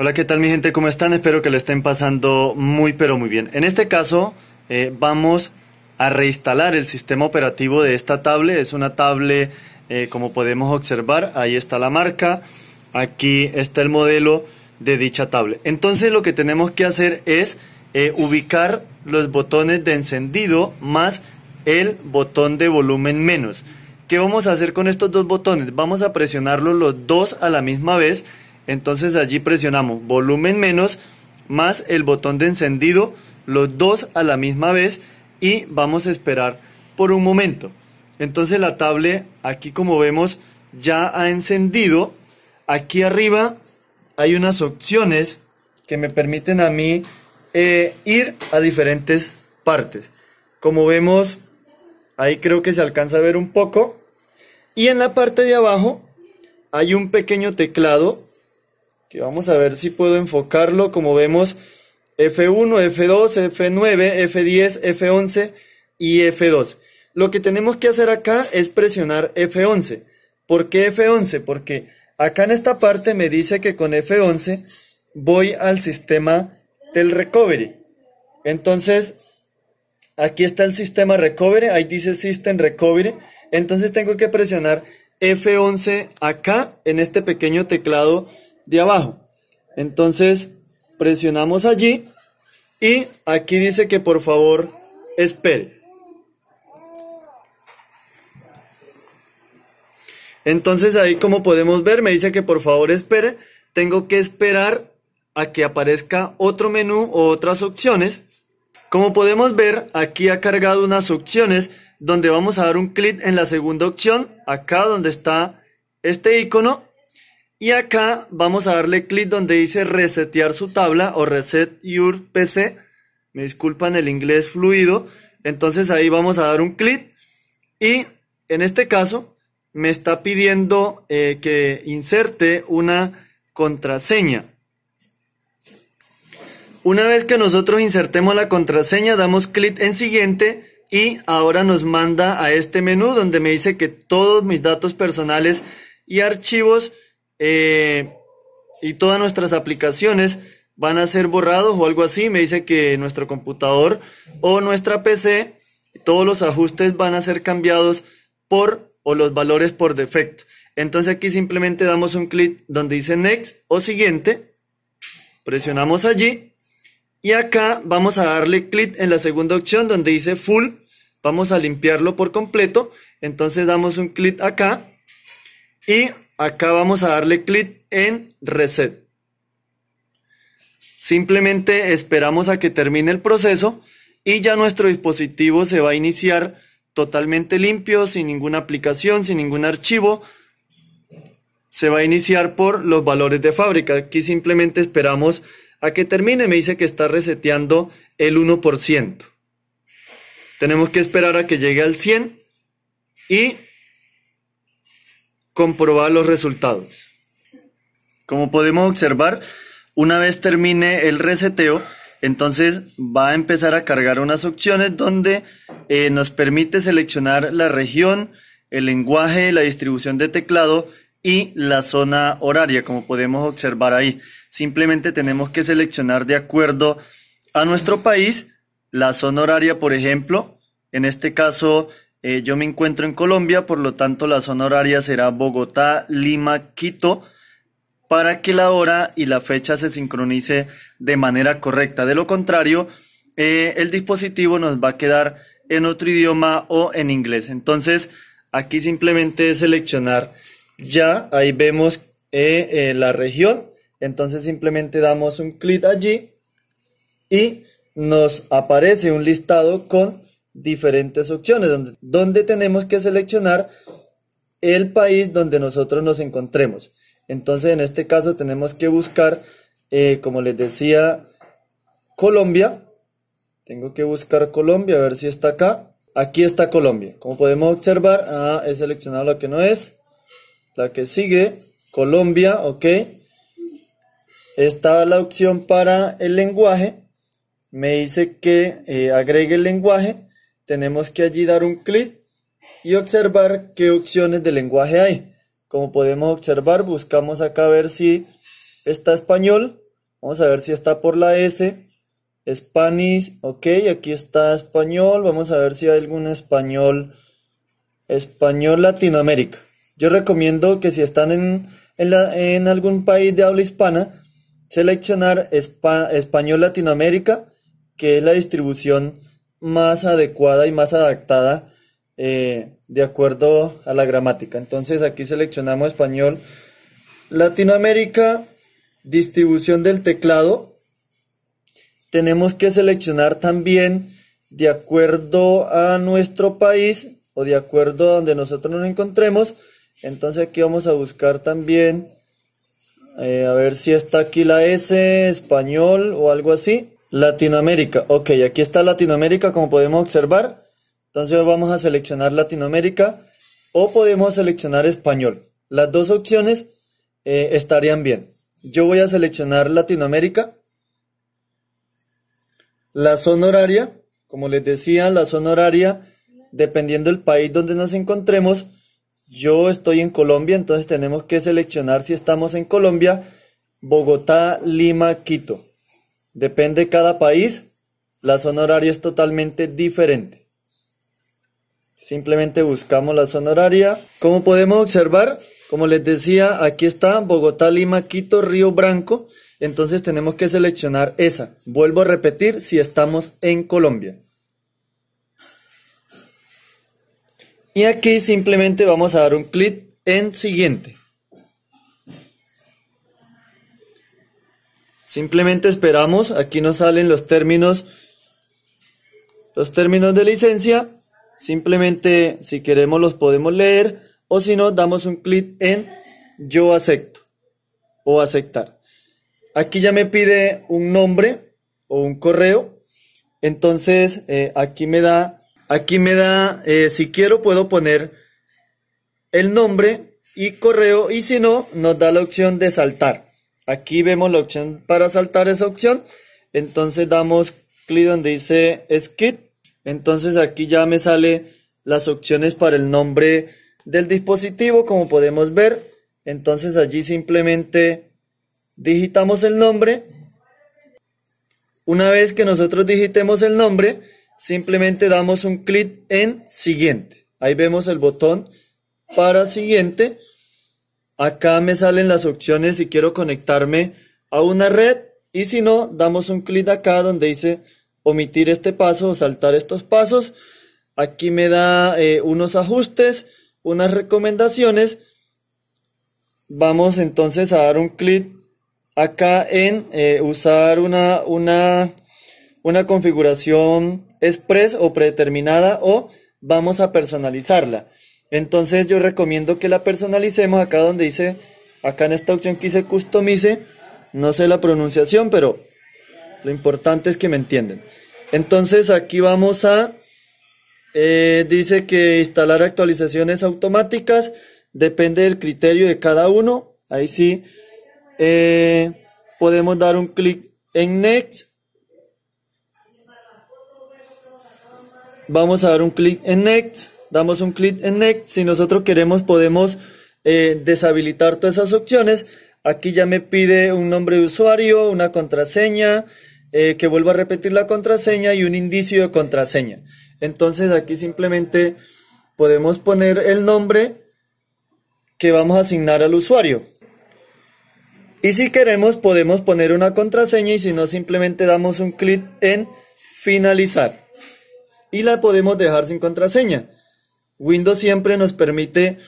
Hola, ¿qué tal mi gente? ¿Cómo están? Espero que le estén pasando muy pero muy bien. En este caso eh, vamos a reinstalar el sistema operativo de esta tablet. Es una tablet eh, como podemos observar. Ahí está la marca. Aquí está el modelo de dicha tablet. Entonces lo que tenemos que hacer es eh, ubicar los botones de encendido más el botón de volumen menos. ¿Qué vamos a hacer con estos dos botones? Vamos a presionarlos los dos a la misma vez entonces allí presionamos volumen menos más el botón de encendido, los dos a la misma vez y vamos a esperar por un momento. Entonces la tablet aquí como vemos ya ha encendido. Aquí arriba hay unas opciones que me permiten a mí eh, ir a diferentes partes. Como vemos, ahí creo que se alcanza a ver un poco. Y en la parte de abajo hay un pequeño teclado que vamos a ver si puedo enfocarlo, como vemos, F1, F2, F9, F10, F11 y F2. Lo que tenemos que hacer acá es presionar F11. ¿Por qué F11? Porque acá en esta parte me dice que con F11 voy al sistema del recovery. Entonces, aquí está el sistema recovery, ahí dice system recovery. Entonces tengo que presionar F11 acá en este pequeño teclado de abajo. Entonces presionamos allí y aquí dice que por favor espere. Entonces ahí como podemos ver me dice que por favor espere. Tengo que esperar a que aparezca otro menú o otras opciones. Como podemos ver aquí ha cargado unas opciones donde vamos a dar un clic en la segunda opción, acá donde está este icono y acá vamos a darle clic donde dice resetear su tabla o reset your PC. Me disculpan el inglés fluido. Entonces ahí vamos a dar un clic y en este caso me está pidiendo eh, que inserte una contraseña. Una vez que nosotros insertemos la contraseña, damos clic en siguiente y ahora nos manda a este menú donde me dice que todos mis datos personales y archivos eh, y todas nuestras aplicaciones van a ser borrados o algo así. Me dice que nuestro computador o nuestra PC, todos los ajustes van a ser cambiados por o los valores por defecto. Entonces aquí simplemente damos un clic donde dice Next o Siguiente. Presionamos allí. Y acá vamos a darle clic en la segunda opción donde dice Full. Vamos a limpiarlo por completo. Entonces damos un clic acá. Y Acá vamos a darle clic en Reset. Simplemente esperamos a que termine el proceso y ya nuestro dispositivo se va a iniciar totalmente limpio, sin ninguna aplicación, sin ningún archivo. Se va a iniciar por los valores de fábrica. Aquí simplemente esperamos a que termine. Me dice que está reseteando el 1%. Tenemos que esperar a que llegue al 100 y comprobar los resultados. Como podemos observar, una vez termine el reseteo, entonces va a empezar a cargar unas opciones donde eh, nos permite seleccionar la región, el lenguaje, la distribución de teclado y la zona horaria, como podemos observar ahí. Simplemente tenemos que seleccionar de acuerdo a nuestro país la zona horaria, por ejemplo. En este caso eh, yo me encuentro en Colombia, por lo tanto la zona horaria será Bogotá, Lima, Quito, para que la hora y la fecha se sincronice de manera correcta. De lo contrario, eh, el dispositivo nos va a quedar en otro idioma o en inglés. Entonces, aquí simplemente seleccionar ya, ahí vemos eh, la región, entonces simplemente damos un clic allí y nos aparece un listado con diferentes opciones, donde, donde tenemos que seleccionar el país donde nosotros nos encontremos. Entonces, en este caso tenemos que buscar, eh, como les decía, Colombia. Tengo que buscar Colombia, a ver si está acá. Aquí está Colombia. Como podemos observar, ah, he seleccionado la que no es. La que sigue, Colombia, ok. está la opción para el lenguaje. Me dice que eh, agregue el lenguaje tenemos que allí dar un clic y observar qué opciones de lenguaje hay. Como podemos observar, buscamos acá a ver si está español. Vamos a ver si está por la S. Spanish, ok, aquí está español. Vamos a ver si hay algún español. Español Latinoamérica. Yo recomiendo que si están en, algún país de habla hispana, seleccionar Español Latinoamérica, que es la distribución más adecuada y más adaptada eh, de acuerdo a la gramática. Entonces aquí seleccionamos español, Latinoamérica, distribución del teclado. Tenemos que seleccionar también de acuerdo a nuestro país o de acuerdo a donde nosotros nos encontremos. Entonces aquí vamos a buscar también, eh, a ver si está aquí la S, español o algo así. Latinoamérica. Ok, aquí está Latinoamérica, como podemos observar. Entonces vamos a seleccionar Latinoamérica o podemos seleccionar español. Las dos opciones eh, estarían bien. Yo voy a seleccionar Latinoamérica. La zona horaria, como les decía, la zona horaria, dependiendo del país donde nos encontremos, yo estoy en Colombia, entonces tenemos que seleccionar si estamos en Colombia, Bogotá, Lima, Quito. Depende de cada país, la zona horaria es totalmente diferente. Simplemente buscamos la zona horaria. Como podemos observar, como les decía, aquí está Bogotá, Lima, Quito, Río Branco. Entonces tenemos que seleccionar esa. Vuelvo a repetir si estamos en Colombia. Y aquí simplemente vamos a dar un clic en siguiente. Simplemente esperamos, aquí nos salen los términos, los términos de licencia. Simplemente si queremos los podemos leer o si no damos un clic en yo acepto o aceptar. Aquí ya me pide un nombre o un correo. Entonces eh, aquí me da, aquí me da, eh, si quiero puedo poner el nombre y correo y si no nos da la opción de saltar. Aquí vemos la opción para saltar esa opción. Entonces damos clic donde dice Skip. Entonces aquí ya me sale las opciones para el nombre del dispositivo como podemos ver. Entonces allí simplemente digitamos el nombre. Una vez que nosotros digitemos el nombre, simplemente damos un clic en siguiente. Ahí vemos el botón para siguiente Acá me salen las opciones si quiero conectarme a una red y si no, damos un clic acá donde dice omitir este paso o saltar estos pasos. Aquí me da eh, unos ajustes, unas recomendaciones. Vamos entonces a dar un clic acá en eh, usar una, una configuración express o predeterminada o vamos a personalizarla. Entonces yo recomiendo que la personalicemos acá donde dice, acá en esta opción que dice customice, no sé la pronunciación, pero lo importante es que me entienden. Entonces aquí vamos a, eh, dice que instalar actualizaciones automáticas, depende del criterio de cada uno. Ahí sí eh, podemos dar un clic en Next. Vamos a dar un clic en Next damos un clic en Next. Si nosotros queremos, podemos eh, deshabilitar todas esas opciones. Aquí ya me pide un nombre de usuario, una contraseña, eh, que vuelva a repetir la contraseña y un indicio de contraseña. Entonces aquí simplemente podemos poner el nombre que vamos a asignar al usuario. Y si queremos podemos poner una contraseña y si no simplemente damos un clic en finalizar. Y la podemos dejar sin contraseña. Windows siempre nos permite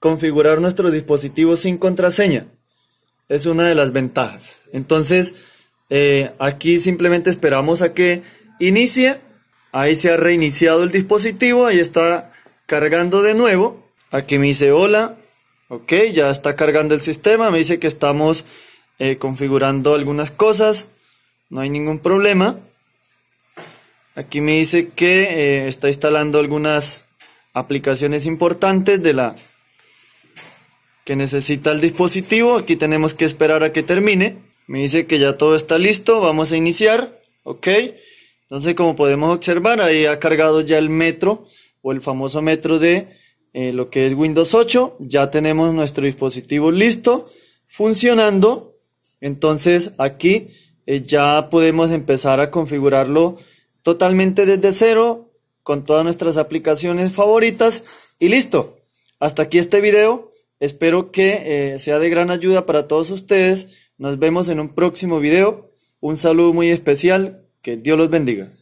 configurar nuestro dispositivo sin contraseña. Es una de las ventajas. Entonces, eh, aquí simplemente esperamos a que inicie. Ahí se ha reiniciado el dispositivo. Ahí está cargando de nuevo. Aquí me dice hola. Ok, ya está cargando el sistema. Me dice que estamos eh, configurando algunas cosas. No hay ningún problema. Aquí me dice que eh, está instalando algunas aplicaciones importantes de la que necesita el dispositivo. Aquí tenemos que esperar a que termine. Me dice que ya todo está listo. Vamos a iniciar. Ok. Entonces, como podemos observar, ahí ha cargado ya el metro o el famoso metro de eh, lo que es Windows 8. Ya tenemos nuestro dispositivo listo, funcionando. Entonces, aquí eh, ya podemos empezar a configurarlo totalmente desde cero con todas nuestras aplicaciones favoritas y listo. Hasta aquí este video. Espero que eh, sea de gran ayuda para todos ustedes. Nos vemos en un próximo video. Un saludo muy especial. Que Dios los bendiga.